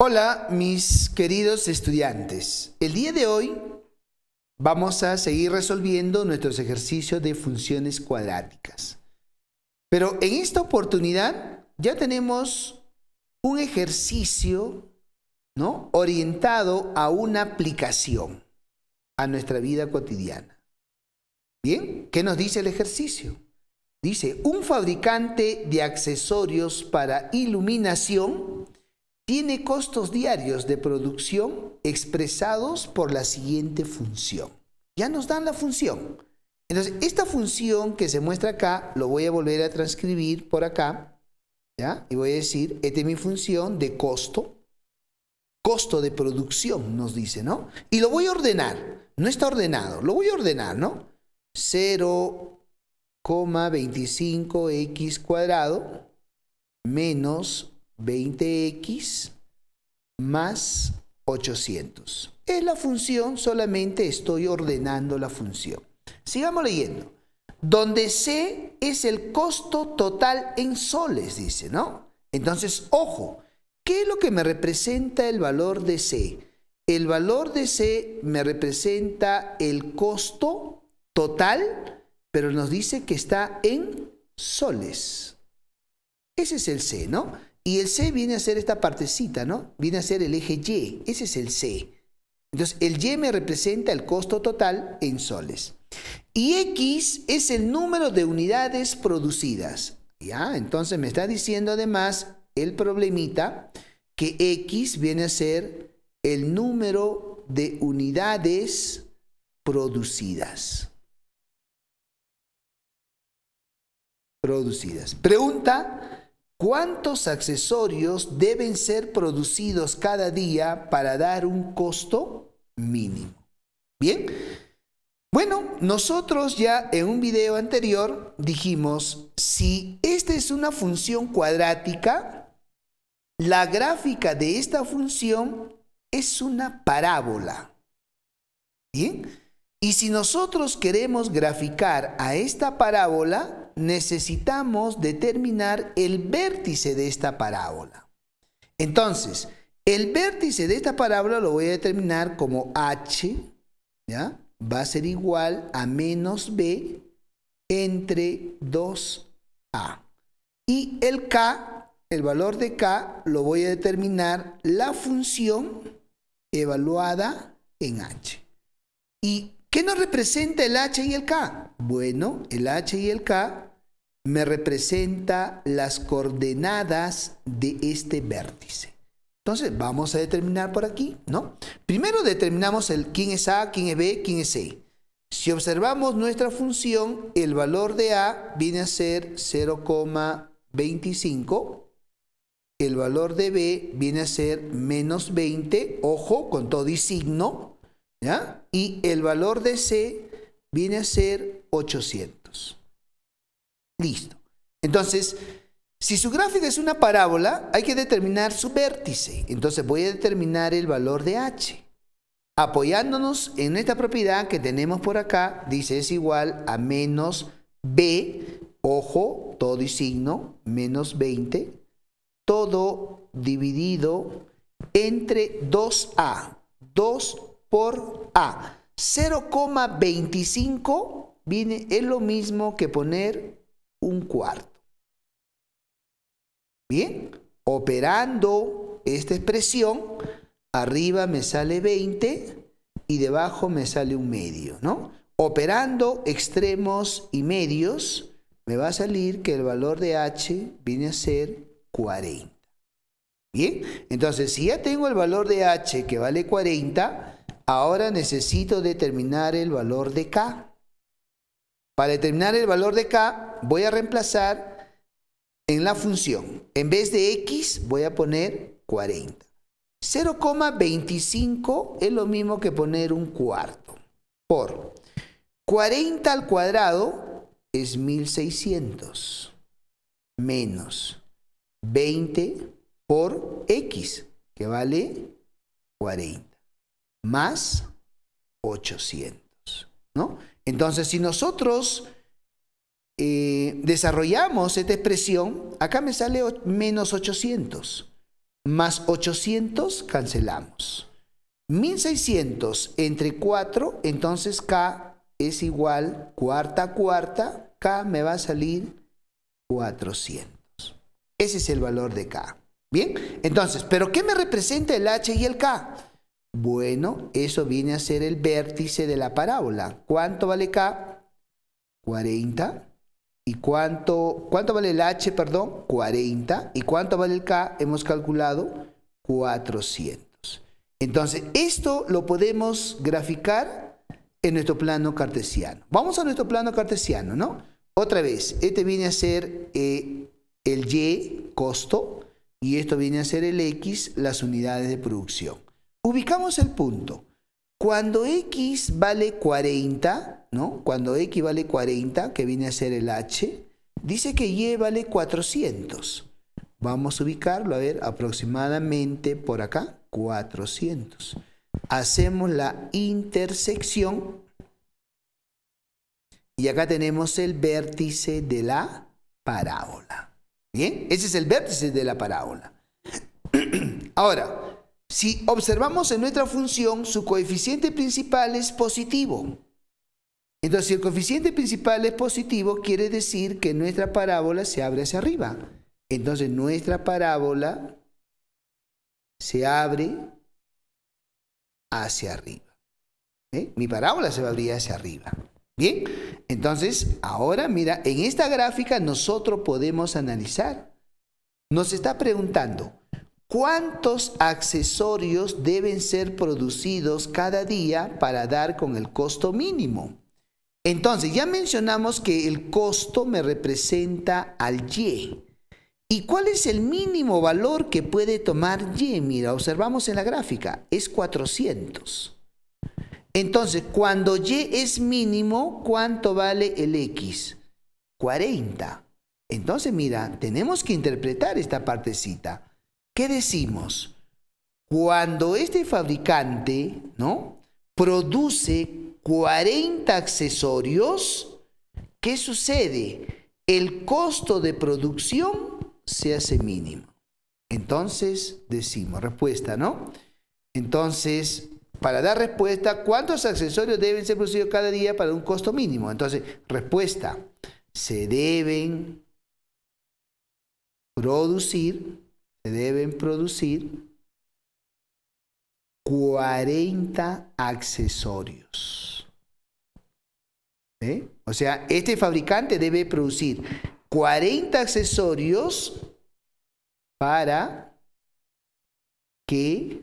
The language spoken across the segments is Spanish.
Hola mis queridos estudiantes. El día de hoy vamos a seguir resolviendo nuestros ejercicios de funciones cuadráticas. Pero en esta oportunidad ya tenemos un ejercicio ¿no? orientado a una aplicación a nuestra vida cotidiana. ¿Bien? ¿Qué nos dice el ejercicio? Dice, un fabricante de accesorios para iluminación tiene costos diarios de producción expresados por la siguiente función. Ya nos dan la función. Entonces, esta función que se muestra acá, lo voy a volver a transcribir por acá, ¿ya? Y voy a decir, esta es mi función de costo. Costo de producción nos dice, ¿no? Y lo voy a ordenar. No está ordenado, lo voy a ordenar, ¿no? 0,25x cuadrado menos 20x más 800. Es la función, solamente estoy ordenando la función. Sigamos leyendo. Donde C es el costo total en soles, dice, ¿no? Entonces, ojo, ¿qué es lo que me representa el valor de C? El valor de C me representa el costo total, pero nos dice que está en soles. Ese es el C, ¿no? Y el C viene a ser esta partecita, ¿no? Viene a ser el eje Y. Ese es el C. Entonces, el Y me representa el costo total en soles. Y X es el número de unidades producidas. ¿Ya? Entonces, me está diciendo además el problemita que X viene a ser el número de unidades producidas. Producidas. Pregunta ¿Cuántos accesorios deben ser producidos cada día para dar un costo mínimo? Bien, bueno, nosotros ya en un video anterior dijimos, si esta es una función cuadrática, la gráfica de esta función es una parábola. Bien, y si nosotros queremos graficar a esta parábola, necesitamos determinar el vértice de esta parábola. Entonces, el vértice de esta parábola lo voy a determinar como h, ¿ya? Va a ser igual a menos b entre 2a. Y el k, el valor de k, lo voy a determinar la función evaluada en h. ¿Y qué nos representa el h y el k? Bueno, el h y el k me representa las coordenadas de este vértice. Entonces vamos a determinar por aquí, ¿no? Primero determinamos el quién es A, quién es B, quién es C. Si observamos nuestra función, el valor de A viene a ser 0,25. El valor de B viene a ser menos 20, ojo, con todo y signo. Y el valor de C viene a ser 800. Listo. Entonces, si su gráfica es una parábola, hay que determinar su vértice. Entonces voy a determinar el valor de h. Apoyándonos en esta propiedad que tenemos por acá, dice es igual a menos b, ojo, todo y signo, menos 20, todo dividido entre 2a, 2 por a. 0,25 viene, es lo mismo que poner Bien, operando esta expresión, arriba me sale 20 y debajo me sale un medio, ¿no? Operando extremos y medios, me va a salir que el valor de h viene a ser 40. Bien, entonces si ya tengo el valor de h que vale 40, ahora necesito determinar el valor de k. Para determinar el valor de K, voy a reemplazar en la función. En vez de X, voy a poner 40. 0,25 es lo mismo que poner un cuarto. Por 40 al cuadrado es 1600 menos 20 por X, que vale 40, más 800, ¿no? Entonces, si nosotros eh, desarrollamos esta expresión, acá me sale menos 800. Más 800 cancelamos. 1600 entre 4, entonces K es igual cuarta cuarta, K me va a salir 400. Ese es el valor de K. Bien, entonces, ¿pero qué me representa el H y el K? Bueno, eso viene a ser el vértice de la parábola. ¿Cuánto vale K? 40. ¿Y cuánto, vale el H, perdón? 40. ¿Y cuánto vale el K? Hemos calculado 400. Entonces, esto lo podemos graficar en nuestro plano cartesiano. Vamos a nuestro plano cartesiano, ¿no? Otra vez, este viene a ser eh, el Y, costo, y esto viene a ser el X, las unidades de producción ubicamos el punto. Cuando x vale 40, ¿no? Cuando x vale 40, que viene a ser el h, dice que y vale 400. Vamos a ubicarlo, a ver, aproximadamente por acá, 400. Hacemos la intersección. Y acá tenemos el vértice de la parábola. ¿Bien? Ese es el vértice de la parábola. Ahora, si observamos en nuestra función, su coeficiente principal es positivo. Entonces, si el coeficiente principal es positivo, quiere decir que nuestra parábola se abre hacia arriba. Entonces, nuestra parábola se abre hacia arriba. ¿Eh? Mi parábola se va a abrir hacia arriba. Bien, entonces, ahora mira, en esta gráfica nosotros podemos analizar. Nos está preguntando, ¿Cuántos accesorios deben ser producidos cada día para dar con el costo mínimo? Entonces, ya mencionamos que el costo me representa al Y. ¿Y cuál es el mínimo valor que puede tomar Y? Mira, observamos en la gráfica, es 400. Entonces, cuando Y es mínimo, ¿cuánto vale el X? 40. Entonces, mira, tenemos que interpretar esta partecita. ¿qué decimos? Cuando este fabricante, ¿no? Produce 40 accesorios, ¿qué sucede? El costo de producción se hace mínimo. Entonces, decimos, respuesta, ¿no? Entonces, para dar respuesta, ¿cuántos accesorios deben ser producidos cada día para un costo mínimo? Entonces, respuesta, se deben producir se deben producir 40 accesorios. ¿Eh? O sea, este fabricante debe producir 40 accesorios para que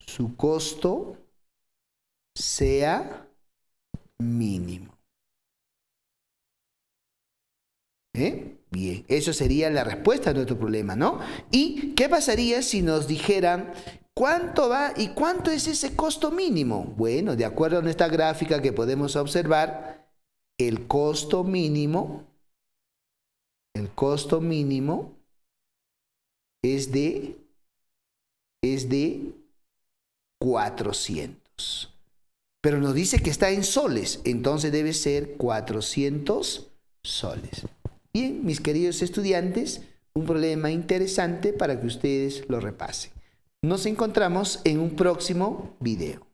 su costo sea mínimo. ¿Eh? Bien, eso sería la respuesta a nuestro problema, ¿no? ¿Y qué pasaría si nos dijeran cuánto va y cuánto es ese costo mínimo? Bueno, de acuerdo a esta gráfica que podemos observar, el costo mínimo, el costo mínimo es de, es de 400. Pero nos dice que está en soles, entonces debe ser 400 soles. Bien, mis queridos estudiantes, un problema interesante para que ustedes lo repasen. Nos encontramos en un próximo video.